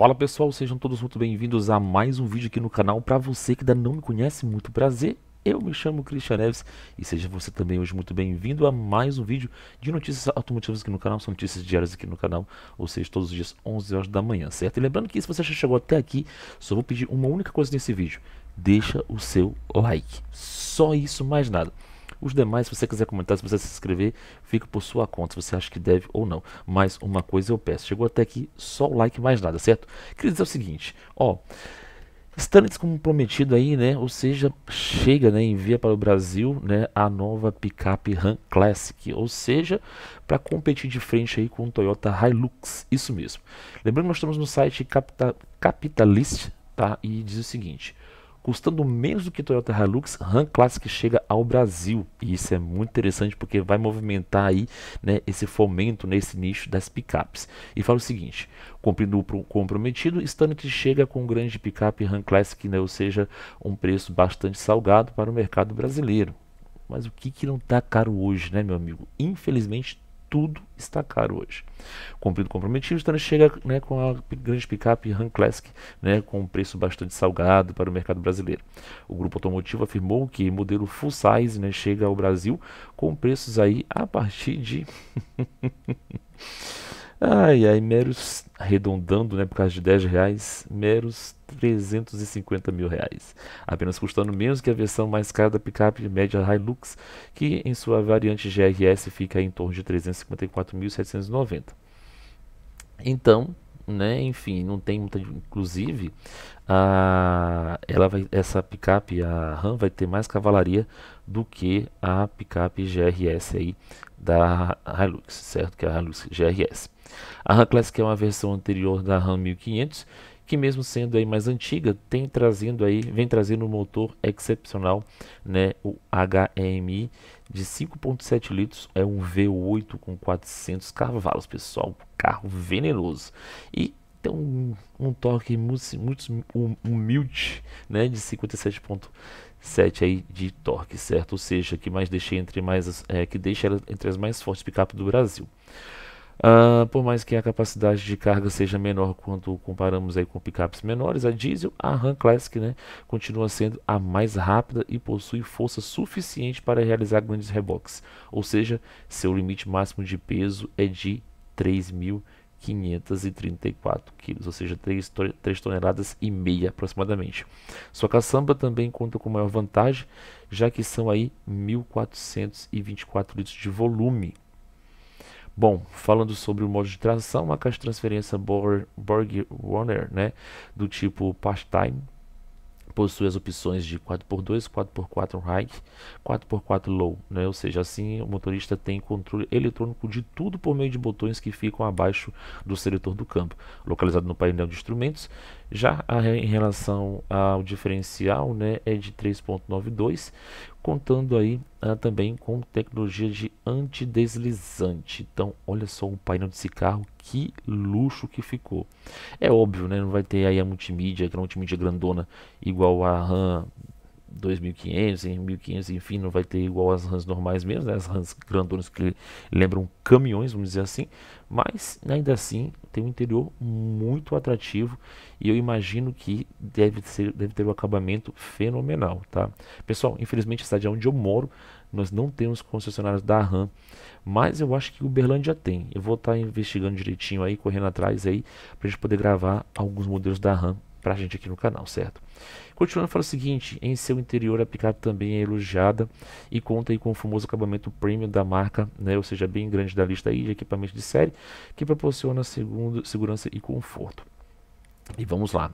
Fala pessoal, sejam todos muito bem-vindos a mais um vídeo aqui no canal. Para você que ainda não me conhece, muito prazer. Eu me chamo Christian Neves e seja você também hoje muito bem-vindo a mais um vídeo de notícias automotivas aqui no canal. São notícias diárias aqui no canal, ou seja, todos os dias 11 horas da manhã, certo? E lembrando que se você já chegou até aqui, só vou pedir uma única coisa nesse vídeo. Deixa o seu like. Só isso, mais nada. Os demais, se você quiser comentar, se você se inscrever, fica por sua conta, se você acha que deve ou não. Mas uma coisa eu peço, chegou até aqui, só o like mais nada, certo? Queria dizer o seguinte, ó... estando como prometido aí, né? Ou seja, chega, né? Envia para o Brasil, né? A nova picape Ram Classic, ou seja, para competir de frente aí com o Toyota Hilux, isso mesmo. Lembrando que nós estamos no site Capital, Capitalist, tá? E diz o seguinte: Custando menos do que Toyota Hilux, Ram Classic chega ao Brasil. E isso é muito interessante porque vai movimentar aí né, esse fomento nesse nicho das picapes. E fala o seguinte, cumprindo o comprometido, Stanley chega com um grande picape Ram Classic, né, ou seja, um preço bastante salgado para o mercado brasileiro. Mas o que, que não está caro hoje, né, meu amigo? Infelizmente, tudo está caro hoje. Cumprido o comprometido, o Tânia chega né, com a grande picape Ram Classic, né, com um preço bastante salgado para o mercado brasileiro. O grupo automotivo afirmou que o modelo full size né, chega ao Brasil com preços aí a partir de Ai, ai, meros, arredondando, né, por causa de 10 reais, meros 350 mil reais. Apenas custando menos que a versão mais cara da picape média Hilux, que em sua variante GRS fica em torno de 354.790. Então, né? Enfim, não tem muita. Inclusive, a, ela vai, essa picape, a Ram, vai ter mais cavalaria do que a picape GRS aí da Hilux, certo? Que é a Hilux GRS. A Ram Classic é uma versão anterior da Ram 1500 que mesmo sendo aí mais antiga, tem trazendo aí, vem trazendo um motor excepcional, né, o HMI de 5.7 litros, é um V8 com 400 cavalos, pessoal, carro venenoso. E tem um, um torque muito, muito humilde, né, de 57.7 aí de torque, certo? Ou seja, que mais deixei entre mais é, que deixa entre as mais fortes picape do Brasil. Uh, por mais que a capacidade de carga seja menor quando comparamos aí com picapes menores, a diesel, a Ram Classic né, continua sendo a mais rápida e possui força suficiente para realizar grandes reboques, ou seja, seu limite máximo de peso é de 3.534 kg, ou seja, 3, 3 toneladas e meia aproximadamente. Sua caçamba também conta com maior vantagem, já que são aí 1.424 litros de volume Bom, falando sobre o modo de tração, uma caixa de transferência Borg, Runner, Warner, né, do tipo part-time, possui as opções de 4x2, 4x4 high, 4x4 low, né? ou seja, assim o motorista tem controle eletrônico de tudo por meio de botões que ficam abaixo do seletor do campo, localizado no painel de instrumentos. Já em relação ao diferencial, né, é de 3.92, contando aí ah, também com tecnologia de antideslizante. Então, olha só o painel desse carro, que luxo que ficou. É óbvio, né? Não vai ter aí a multimídia, aquela multimídia grandona igual a RAM 2.500, 1.500, enfim, não vai ter igual as RAMs normais mesmo, né? as RAMs grandonas que lembram caminhões, vamos dizer assim, mas ainda assim tem um interior muito atrativo e eu imagino que deve, ser, deve ter um acabamento fenomenal, tá? Pessoal, infelizmente a cidade onde eu moro, nós não temos concessionários da RAM, mas eu acho que Uberlândia tem, eu vou estar tá investigando direitinho aí, correndo atrás aí, para a gente poder gravar alguns modelos da RAM para a gente aqui no canal, certo? Continuando, fala o seguinte, em seu interior a picape também é elogiada e conta com o famoso acabamento premium da marca, né, ou seja, bem grande da lista aí de equipamentos de série, que proporciona segundo, segurança e conforto. E vamos lá.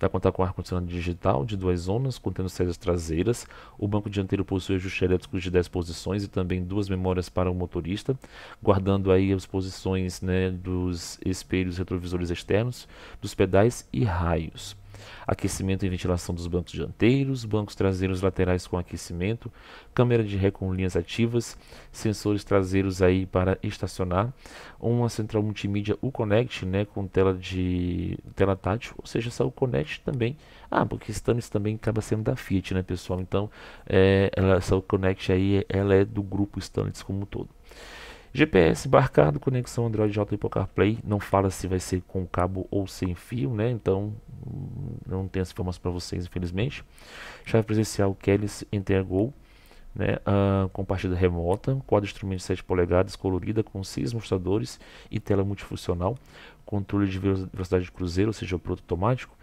Vai contar com ar-condicionado digital de duas zonas, contendo séries traseiras. O banco dianteiro possui ajustes elétricos de 10 posições e também duas memórias para o motorista, guardando aí as posições né, dos espelhos retrovisores externos, dos pedais e raios aquecimento e ventilação dos bancos dianteiros, bancos traseiros laterais com aquecimento, câmera de ré com linhas ativas, sensores traseiros aí para estacionar, uma central multimídia U-Connect, né, com tela de tela tátil, ou seja, essa U-Connect também, ah, porque Stannis também acaba sendo da Fiat, né, pessoal? Então, é, ela, essa U-Connect aí, ela é do grupo Stannis como um todo. GPS embarcado, conexão Android alto e Play. Não fala se vai ser com cabo ou sem fio, né? Então não tenho essa informação para vocês, infelizmente. Chave presencial Kelly's Intergol. Né, uh, ah, com partida remota, quadro instrumento de 7 polegadas, colorida, com 6 mostradores e tela multifuncional, controle de velocidade de cruzeiro, ou seja, o produto automático,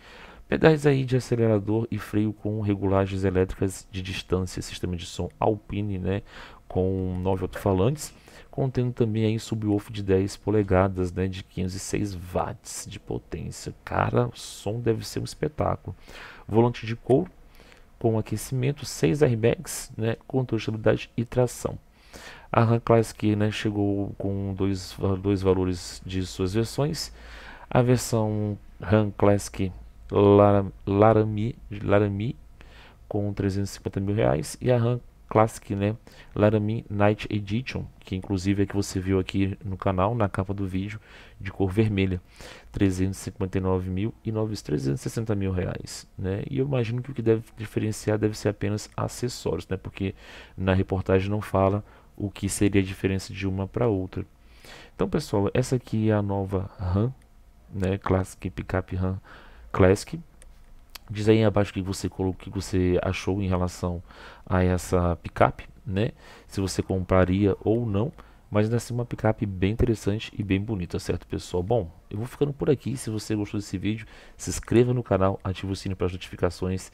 Pedais aí de acelerador e freio com regulagens elétricas de distância, sistema de som Alpine, né, com 9 alto-falantes, contendo também aí subwoofer de 10 polegadas, né, de 506 watts de potência. Cara, o som deve ser um espetáculo. Volante de couro com aquecimento, 6 airbags, né, controle de estabilidade e tração. A RAM Classic né, chegou com dois, dois valores de suas versões. A versão RAM Classic Laramie, Laramie com 350 mil reais e a RAM Classic, né? Laramie Night Edition, que inclusive é que você viu aqui no canal, na capa do vídeo, de cor vermelha, 359 mil e 360 mil reais, né? E eu imagino que o que deve diferenciar deve ser apenas acessórios, né? Porque na reportagem não fala o que seria a diferença de uma para outra. Então, pessoal, essa aqui é a nova RAM, né? Classic Pickup RAM Classic. Diz aí abaixo o que você, que você achou em relação a essa picape, né? Se você compraria ou não. Mas ainda assim uma picape bem interessante e bem bonita, certo pessoal? Bom, eu vou ficando por aqui. Se você gostou desse vídeo, se inscreva no canal, ative o sininho para as notificações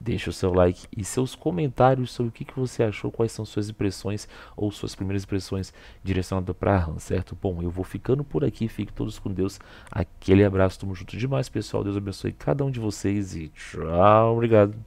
deixe o seu like e seus comentários sobre o que, que você achou, quais são suas impressões ou suas primeiras impressões direcionadas para RAM, certo? Bom, eu vou ficando por aqui, fiquem todos com Deus, aquele abraço, tamo junto demais pessoal, Deus abençoe cada um de vocês e tchau, obrigado!